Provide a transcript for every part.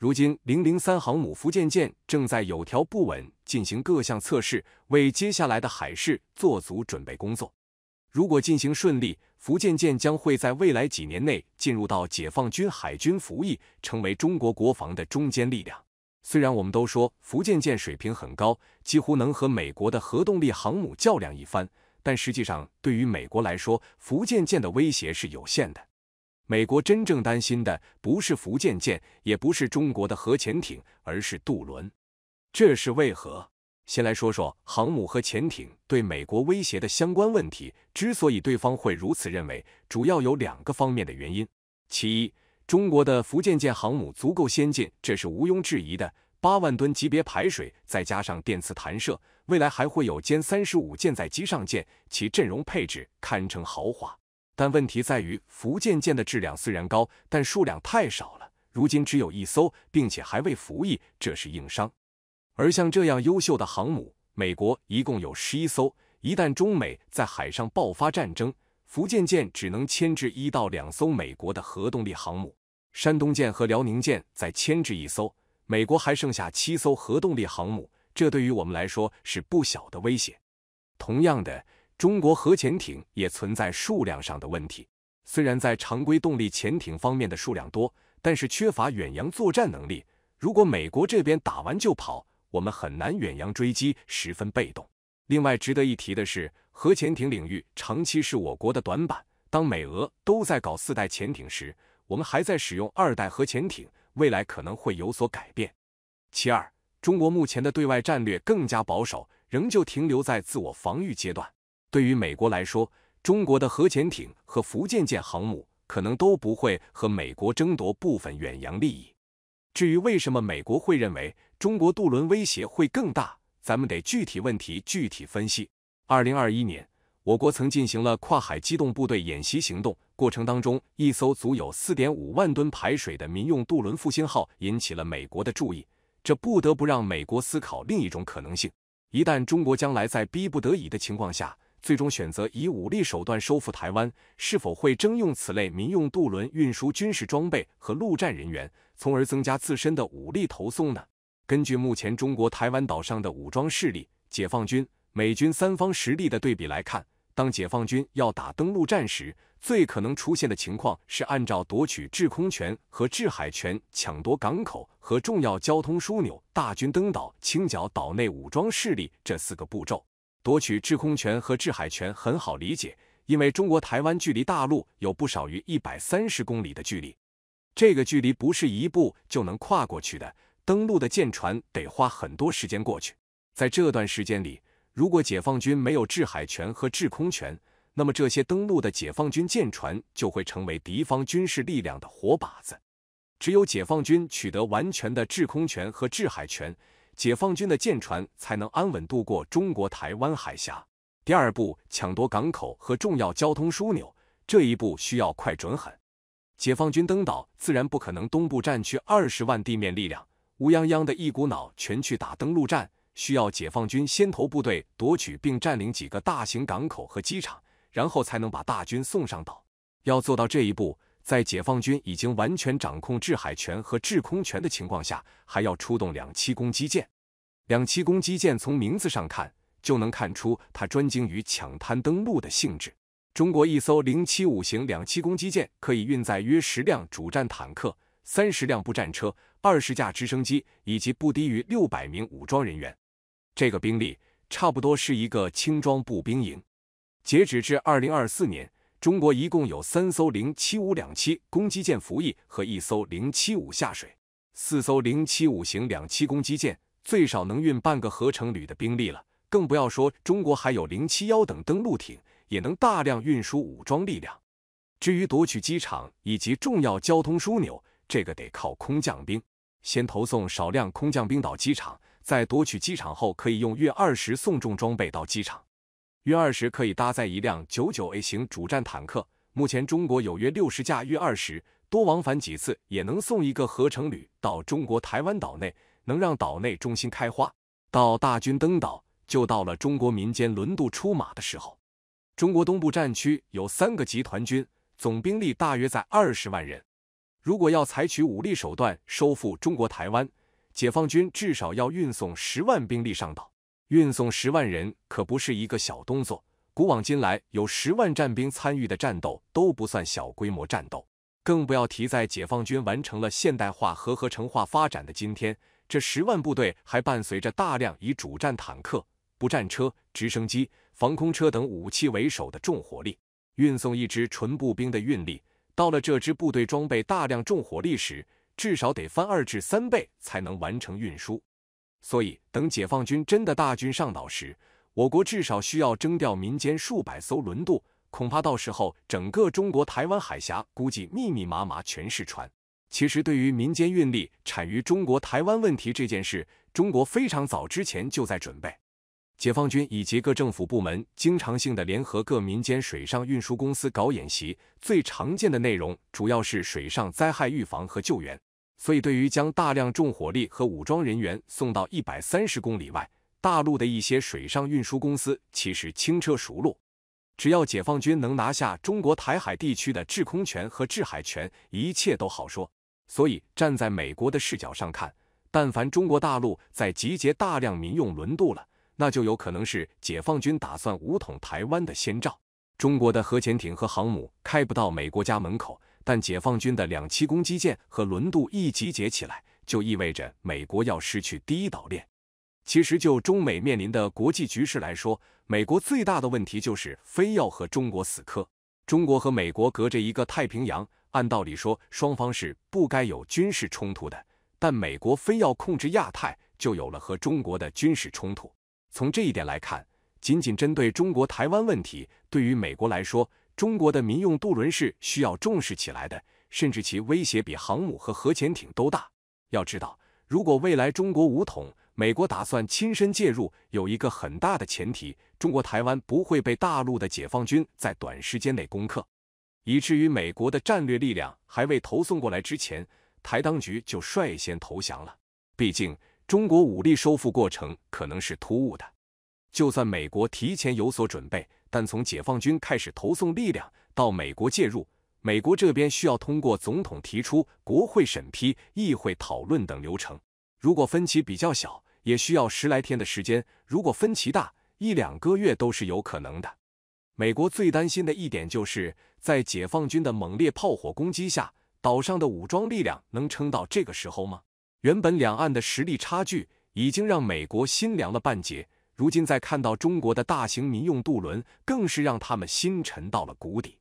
如今，零零三航母福建舰正在有条不紊进行各项测试，为接下来的海试做足准备工作。如果进行顺利，福建舰将会在未来几年内进入到解放军海军服役，成为中国国防的中坚力量。虽然我们都说福建舰水平很高，几乎能和美国的核动力航母较量一番，但实际上，对于美国来说，福建舰的威胁是有限的。美国真正担心的不是福建舰，也不是中国的核潜艇，而是渡轮。这是为何？先来说说航母和潜艇对美国威胁的相关问题。之所以对方会如此认为，主要有两个方面的原因。其一，中国的福建舰航母足够先进，这是毋庸置疑的。八万吨级别排水，再加上电磁弹射，未来还会有歼三十五舰载机上舰，其阵容配置堪称豪华。但问题在于，福建舰的质量虽然高，但数量太少了，如今只有一艘，并且还未服役，这是硬伤。而像这样优秀的航母，美国一共有十一艘，一旦中美在海上爆发战争，福建舰只能牵制一到两艘美国的核动力航母，山东舰和辽宁舰再牵制一艘，美国还剩下七艘核动力航母，这对于我们来说是不小的威胁。同样的。中国核潜艇也存在数量上的问题，虽然在常规动力潜艇方面的数量多，但是缺乏远洋作战能力。如果美国这边打完就跑，我们很难远洋追击，十分被动。另外值得一提的是，核潜艇领域长期是我国的短板。当美俄都在搞四代潜艇时，我们还在使用二代核潜艇，未来可能会有所改变。其二，中国目前的对外战略更加保守，仍旧停留在自我防御阶段。对于美国来说，中国的核潜艇和福建舰航母可能都不会和美国争夺部分远洋利益。至于为什么美国会认为中国渡轮威胁会更大，咱们得具体问题具体分析。二零二一年，我国曾进行了跨海机动部队演习行动，过程当中，一艘足有四点五万吨排水的民用渡轮“复兴号”引起了美国的注意，这不得不让美国思考另一种可能性：一旦中国将来在逼不得已的情况下，最终选择以武力手段收复台湾，是否会征用此类民用渡轮运输军事装备和陆战人员，从而增加自身的武力投送呢？根据目前中国台湾岛上的武装势力、解放军、美军三方实力的对比来看，当解放军要打登陆战时，最可能出现的情况是按照夺取制空权和制海权、抢夺港口和重要交通枢纽、大军登岛、清剿岛内武装势力这四个步骤。夺取制空权和制海权很好理解，因为中国台湾距离大陆有不少于一百三十公里的距离，这个距离不是一步就能跨过去的，登陆的舰船得花很多时间过去。在这段时间里，如果解放军没有制海权和制空权，那么这些登陆的解放军舰船就会成为敌方军事力量的活靶子。只有解放军取得完全的制空权和制海权。解放军的舰船才能安稳渡过中国台湾海峡。第二步，抢夺港口和重要交通枢纽，这一步需要快、准、狠。解放军登岛自然不可能，东部战区二十万地面力量乌泱泱的一股脑全去打登陆战，需要解放军先头部队夺取并占领几个大型港口和机场，然后才能把大军送上岛。要做到这一步。在解放军已经完全掌控制海权和制空权的情况下，还要出动两栖攻击舰。两栖攻击舰从名字上看，就能看出它专精于抢滩登陆的性质。中国一艘零七五型两栖攻击舰可以运载约十辆主战坦克、三十辆步战车、二十架直升机以及不低于六百名武装人员。这个兵力差不多是一个轻装步兵营。截止至二零二四年。中国一共有三艘零七五两栖攻击舰服役和一艘零七五下水，四艘零七五型两栖攻击舰最少能运半个合成旅的兵力了，更不要说中国还有零七幺等登陆艇，也能大量运输武装力量。至于夺取机场以及重要交通枢纽，这个得靠空降兵，先投送少量空降兵到机场，在夺取机场后可以用运二十送重装备到机场。约二十可以搭载一辆九九 A 型主战坦克。目前中国有约六十架约二十，多往返几次也能送一个合成旅到中国台湾岛内，能让岛内中心开花。到大军登岛，就到了中国民间轮渡出马的时候。中国东部战区有三个集团军，总兵力大约在二十万人。如果要采取武力手段收复中国台湾，解放军至少要运送十万兵力上岛。运送十万人可不是一个小动作。古往今来，有十万战兵参与的战斗都不算小规模战斗，更不要提在解放军完成了现代化和合成化发展的今天，这十万部队还伴随着大量以主战坦克、步战车、直升机、防空车等武器为首的重火力。运送一支纯步兵的运力，到了这支部队装备大量重火力时，至少得翻二至三倍才能完成运输。所以，等解放军真的大军上岛时，我国至少需要征调民间数百艘轮渡，恐怕到时候整个中国台湾海峡估计密密麻麻全是船。其实，对于民间运力产于中国台湾问题这件事，中国非常早之前就在准备。解放军以及各政府部门经常性的联合各民间水上运输公司搞演习，最常见的内容主要是水上灾害预防和救援。所以，对于将大量重火力和武装人员送到一百三十公里外大陆的一些水上运输公司，其实轻车熟路。只要解放军能拿下中国台海地区的制空权和制海权，一切都好说。所以，站在美国的视角上看，但凡中国大陆在集结大量民用轮渡了，那就有可能是解放军打算武统台湾的先兆。中国的核潜艇和航母开不到美国家门口。但解放军的两栖攻击舰和轮渡一集结起来，就意味着美国要失去第一岛链。其实，就中美面临的国际局势来说，美国最大的问题就是非要和中国死磕。中国和美国隔着一个太平洋，按道理说双方是不该有军事冲突的，但美国非要控制亚太，就有了和中国的军事冲突。从这一点来看，仅仅针对中国台湾问题，对于美国来说。中国的民用渡轮是需要重视起来的，甚至其威胁比航母和核潜艇都大。要知道，如果未来中国武统，美国打算亲身介入，有一个很大的前提：中国台湾不会被大陆的解放军在短时间内攻克，以至于美国的战略力量还未投送过来之前，台当局就率先投降了。毕竟，中国武力收复过程可能是突兀的。就算美国提前有所准备，但从解放军开始投送力量到美国介入，美国这边需要通过总统提出、国会审批、议会讨论等流程。如果分歧比较小，也需要十来天的时间；如果分歧大，一两个月都是有可能的。美国最担心的一点就是在解放军的猛烈炮火攻击下，岛上的武装力量能撑到这个时候吗？原本两岸的实力差距已经让美国心凉了半截。如今在看到中国的大型民用渡轮，更是让他们心沉到了谷底。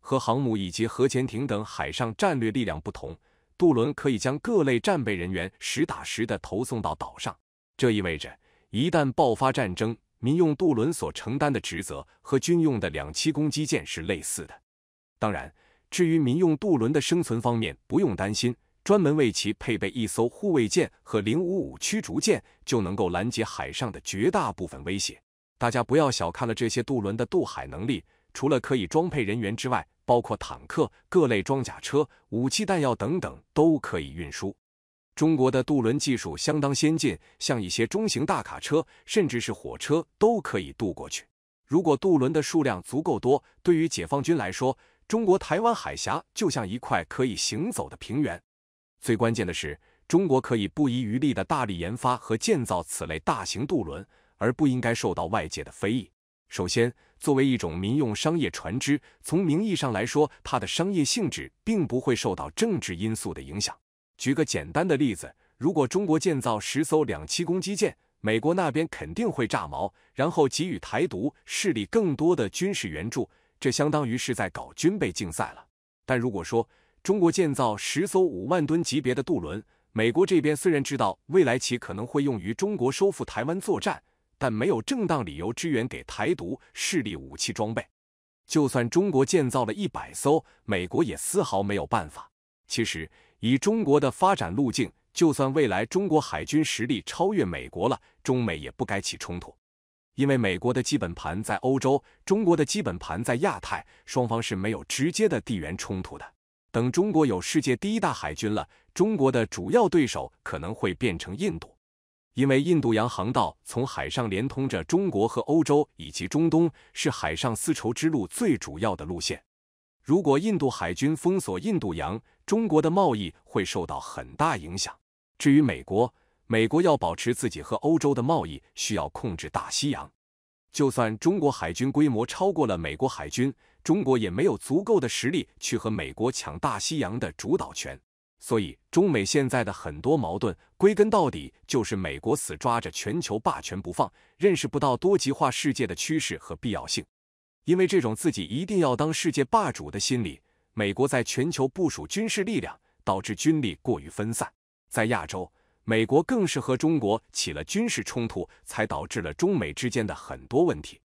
和航母以及核潜艇等海上战略力量不同，渡轮可以将各类战备人员实打实的投送到岛上。这意味着，一旦爆发战争，民用渡轮所承担的职责和军用的两栖攻击舰是类似的。当然，至于民用渡轮的生存方面，不用担心。专门为其配备一艘护卫舰和零五五驱逐舰，就能够拦截海上的绝大部分威胁。大家不要小看了这些渡轮的渡海能力，除了可以装配人员之外，包括坦克、各类装甲车、武器弹药等等都可以运输。中国的渡轮技术相当先进，像一些中型大卡车甚至是火车都可以渡过去。如果渡轮的数量足够多，对于解放军来说，中国台湾海峡就像一块可以行走的平原。最关键的是，中国可以不遗余力的大力研发和建造此类大型渡轮，而不应该受到外界的非议。首先，作为一种民用商业船只，从名义上来说，它的商业性质并不会受到政治因素的影响。举个简单的例子，如果中国建造十艘两栖攻击舰，美国那边肯定会炸毛，然后给予台独势力更多的军事援助，这相当于是在搞军备竞赛了。但如果说，中国建造十艘五万吨级别的渡轮，美国这边虽然知道未来其可能会用于中国收复台湾作战，但没有正当理由支援给台独势力武器装备。就算中国建造了一百艘，美国也丝毫没有办法。其实，以中国的发展路径，就算未来中国海军实力超越美国了，中美也不该起冲突，因为美国的基本盘在欧洲，中国的基本盘在亚太，双方是没有直接的地缘冲突的。等中国有世界第一大海军了，中国的主要对手可能会变成印度，因为印度洋航道从海上连通着中国和欧洲以及中东，是海上丝绸之路最主要的路线。如果印度海军封锁印度洋，中国的贸易会受到很大影响。至于美国，美国要保持自己和欧洲的贸易，需要控制大西洋。就算中国海军规模超过了美国海军。中国也没有足够的实力去和美国抢大西洋的主导权，所以中美现在的很多矛盾，归根到底就是美国死抓着全球霸权不放，认识不到多极化世界的趋势和必要性。因为这种自己一定要当世界霸主的心理，美国在全球部署军事力量，导致军力过于分散。在亚洲，美国更是和中国起了军事冲突，才导致了中美之间的很多问题。